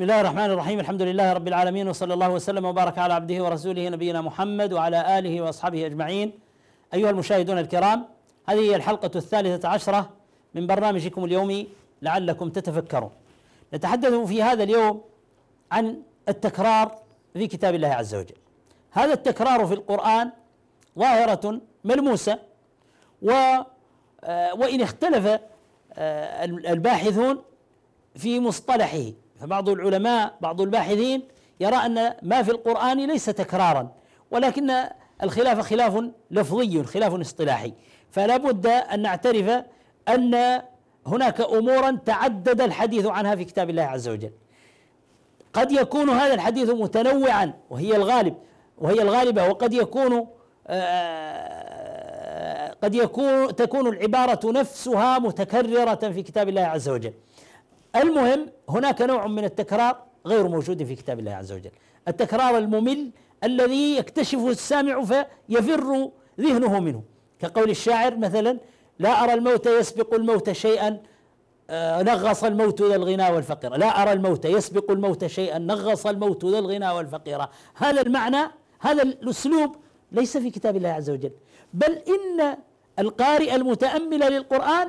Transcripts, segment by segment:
بسم الله الرحمن الرحيم الحمد لله رب العالمين وصلى الله وسلم وبارك على عبده ورسوله نبينا محمد وعلى اله واصحابه اجمعين ايها المشاهدون الكرام هذه هي الحلقه الثالثه عشره من برنامجكم اليومي لعلكم تتفكرون نتحدث في هذا اليوم عن التكرار في كتاب الله عز وجل هذا التكرار في القران ظاهره ملموسه و آه، وان اختلف آه، الباحثون في مصطلحه فبعض العلماء بعض الباحثين يرى ان ما في القران ليس تكرارا ولكن الخلاف خلاف لفظي خلاف اصطلاحي فلا بد ان نعترف ان هناك امورا تعدد الحديث عنها في كتاب الله عز وجل قد يكون هذا الحديث متنوعا وهي الغالب وهي الغالبه وقد يكون آه، قد يكون تكون العباره نفسها متكرره في كتاب الله عز وجل المهم هناك نوع من التكرار غير موجود في كتاب الله عز وجل التكرار الممل الذي يكتشفه السامع فيفر ذهنه منه كقول الشاعر مثلا لا أرى الموت يسبق الموت شيئا آه، نغص الموت ذا الغنى والفقيرة لا أرى الموت يسبق الموت شيئا نغص الموت ذا الغنى والفقيرة هذا المعنى هذا الأسلوب ليس في كتاب الله عز وجل بل إن القارئ المتأمل للقرآن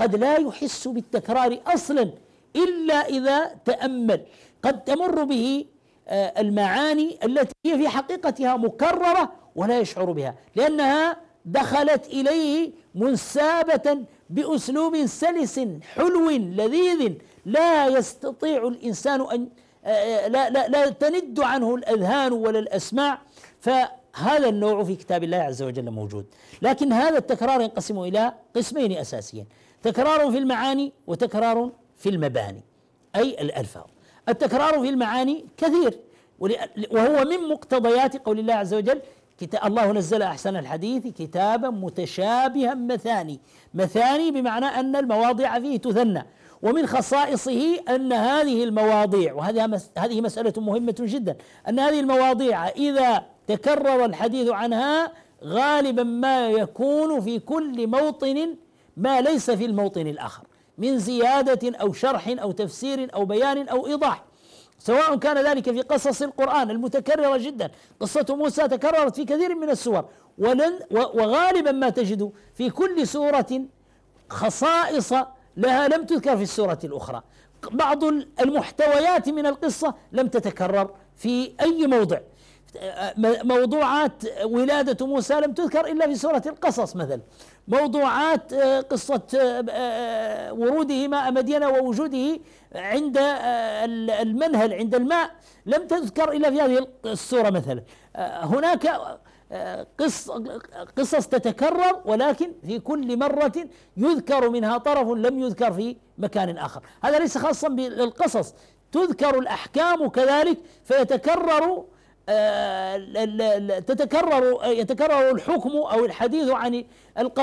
قد لا يحس بالتكرار اصلا الا اذا تامل قد تمر به آه، المعاني التي هي في حقيقتها مكرره ولا يشعر بها لانها دخلت اليه منسابه باسلوب سلس حلو لذيذ لا يستطيع الانسان ان آه، آه، لا لا لا تند عنه الاذهان ولا الاسماع ف هذا النوع في كتاب الله عز وجل موجود لكن هذا التكرار ينقسم إلى قسمين أساسيين تكرار في المعاني وتكرار في المباني أي الألفاظ التكرار في المعاني كثير وهو من مقتضيات قول الله عز وجل كتاب الله نزل احسن الحديث كتابا متشابها مثاني مثاني بمعنى ان المواضع فيه تثنى ومن خصائصه ان هذه المواضيع وهذه هذه مساله مهمه جدا ان هذه المواضيع اذا تكرر الحديث عنها غالبا ما يكون في كل موطن ما ليس في الموطن الاخر من زياده او شرح او تفسير او بيان او ايضاح سواء كان ذلك في قصص القرآن المتكررة جدا قصة موسى تكررت في كثير من السور ولن وغالبا ما تجد في كل سورة خصائص لها لم تذكر في السورة الأخرى بعض المحتويات من القصة لم تتكرر في أي موضع آه، آه، موضوعات آه، ولادة موسى لم تذكر إلا في سورة القصص مثلا موضوعات قصة وروده ماء مدينة ووجوده عند المنهل عند الماء لم تذكر إلا في هذه السورة مثلا هناك قص قصص تتكرر ولكن في كل مرة يذكر منها طرف لم يذكر في مكان آخر هذا ليس خاصا بالقصص تذكر الأحكام كذلك فيتكرر آه، تتكرر يتكرر الحكم او الحديث عن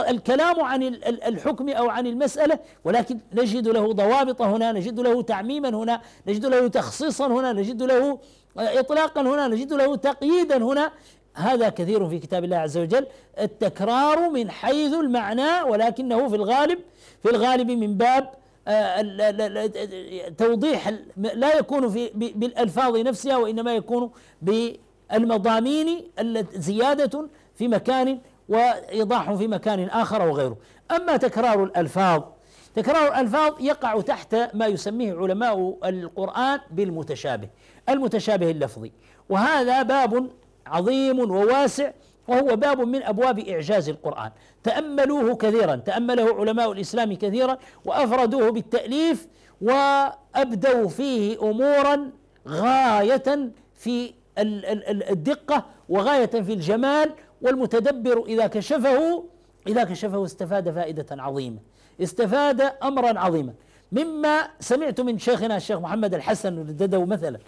الكلام عن الحكم او عن المساله ولكن نجد له ضوابط هنا نجد له تعميما هنا نجد له تخصيصا هنا نجد له آه، اطلاقا هنا نجد له تقييدا هنا هذا كثير في كتاب الله عز وجل التكرار من حيث المعنى ولكنه في الغالب في الغالب من باب آه، توضيح لا يكون في بالالفاظ نفسها وانما يكون بالمضامين زياده في مكان وايضاح في مكان اخر وغيره اما تكرار الالفاظ تكرار الالفاظ يقع تحت ما يسميه علماء القران بالمتشابه المتشابه اللفظي وهذا باب عظيم وواسع وهو باب من ابواب اعجاز القران تاملوه كثيرا تامله علماء الاسلام كثيرا وافردوه بالتاليف وابدوا فيه امورا غايه في الدقه وغايه في الجمال والمتدبر اذا كشفه اذا كشفه استفاد فائده عظيمه استفاد امرا عظيما مما سمعت من شيخنا الشيخ محمد الحسن الددو مثلا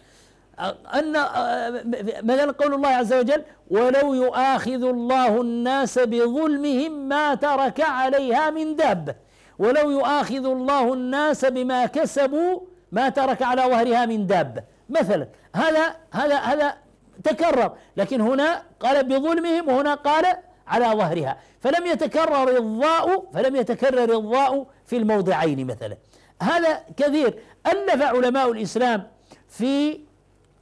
أن آه، مثلا قول الله عز وجل ولو يؤاخذ الله الناس بظلمهم ما ترك عليها من دابة ولو يؤاخذ الله الناس بما كسبوا ما ترك على ظهرها من دابة مثلا هذا هذا هذا تكرر لكن هنا قال بظلمهم وهنا قال على ظهرها فلم يتكرر الضاء فلم يتكرر الضاء في الموضعين مثلا هذا كثير ألف علماء الإسلام في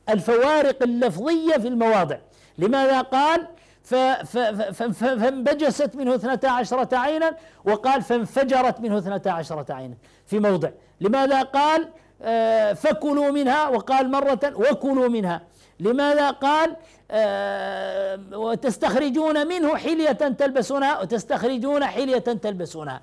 الفوارق اللفظية في المواضع لماذا قال فانبجست منه اثنتا عشرة عينا وقال فانفجرت منه اثنتا عشرة عينا في موضع لماذا قال آه، فكلوا منها وقال مرة وكلوا منها لماذا قال آه، وتستخرجون منه حلية تلبسونها وتستخرجون حلية تلبسونها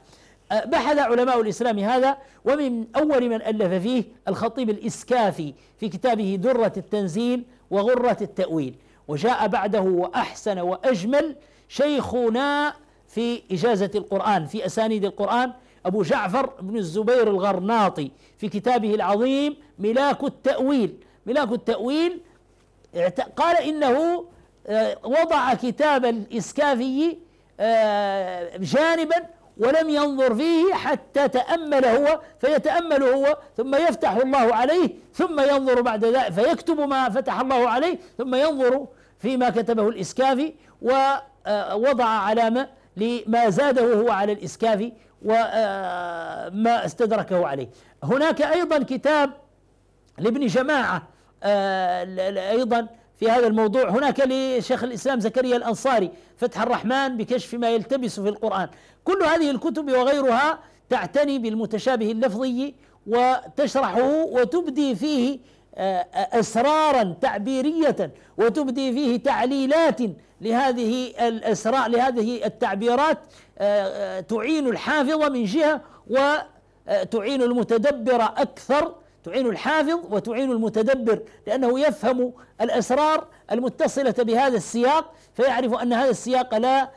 بحث علماء الإسلام هذا ومن أول من ألف فيه الخطيب الإسكافي في كتابه درة التنزيل وغرة التأويل وجاء بعده وأحسن وأجمل شيخنا في إجازة القرآن في أسانيد القرآن أبو جعفر بن الزبير الغرناطي في كتابه العظيم ملاك التأويل ملاك التأويل قال إنه آه، وضع كتاب الإسكافي آه، جانبا ولم ينظر فيه حتى تأمل هو فيتأمل هو ثم يفتح الله عليه ثم ينظر بعد ذلك فيكتب ما فتح الله عليه ثم ينظر فيما كتبه الإسكافي ووضع آه، علامة لما زاده هو على الإسكافي وما آه، استدركه عليه هناك أيضا كتاب لابن جماعة آه، أيضا في هذا الموضوع هناك لشيخ الإسلام زكريا الأنصاري فتح الرحمن بكشف ما يلتبس في القرآن كل هذه الكتب وغيرها تعتني بالمتشابه اللفظي وتشرحه وتبدي فيه آه، اسرارا تعبيريه وتبدي فيه تعليلات لهذه الاسرار لهذه التعبيرات آه، آه، تعين الحافظ من جهه وتعين المتدبر اكثر تعين الحافظ وتعين المتدبر لأنه يفهم الأسرار المتصلة بهذا السياق فيعرف أن هذا السياق لا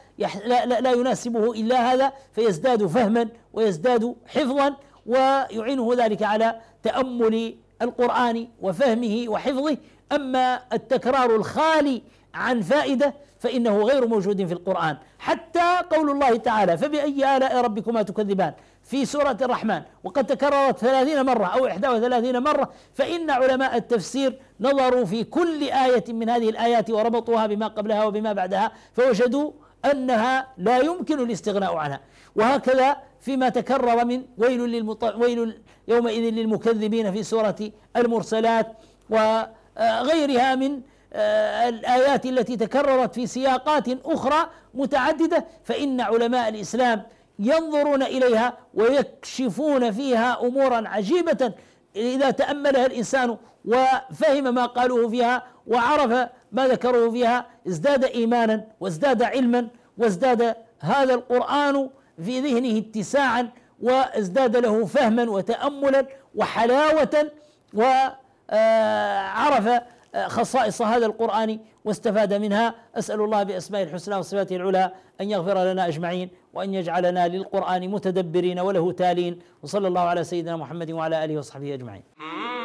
لا, لا, لا يناسبه إلا هذا فيزداد فهما ويزداد حفظا ويعينه ذلك على تأمل القرآن وفهمه وحفظه أما التكرار الخالي عن فائدة فإنه غير موجود في القرآن حتى قول الله تعالى فبأي آلاء ربكما تكذبان في سورة الرحمن وقد تكررت ثلاثين مرة أو إحدى وثلاثين مرة فإن علماء التفسير نظروا في كل آية من هذه الآيات وربطوها بما قبلها وبما بعدها فوجدوا أنها لا يمكن الاستغناء عنها وهكذا فيما تكرر من ويل للمط... ويل يومئذ للمكذبين في سورة المرسلات وغيرها آه، من آه، الآيات التي تكررت في سياقات أخرى متعددة فإن علماء الإسلام ينظرون اليها ويكشفون فيها امورا عجيبه اذا تاملها الانسان وفهم ما قالوه فيها وعرف ما ذكروه فيها ازداد ايمانا وازداد علما وازداد هذا القران في ذهنه اتساعا وازداد له فهما وتاملا وحلاوه وعرف خصائص هذا القران واستفاد منها أسأل الله بأسماء الحسنى وصفاته العلى أن يغفر لنا أجمعين وأن يجعلنا للقرآن متدبرين وله تالين وصلى الله على سيدنا محمد وعلى آله وصحبه أجمعين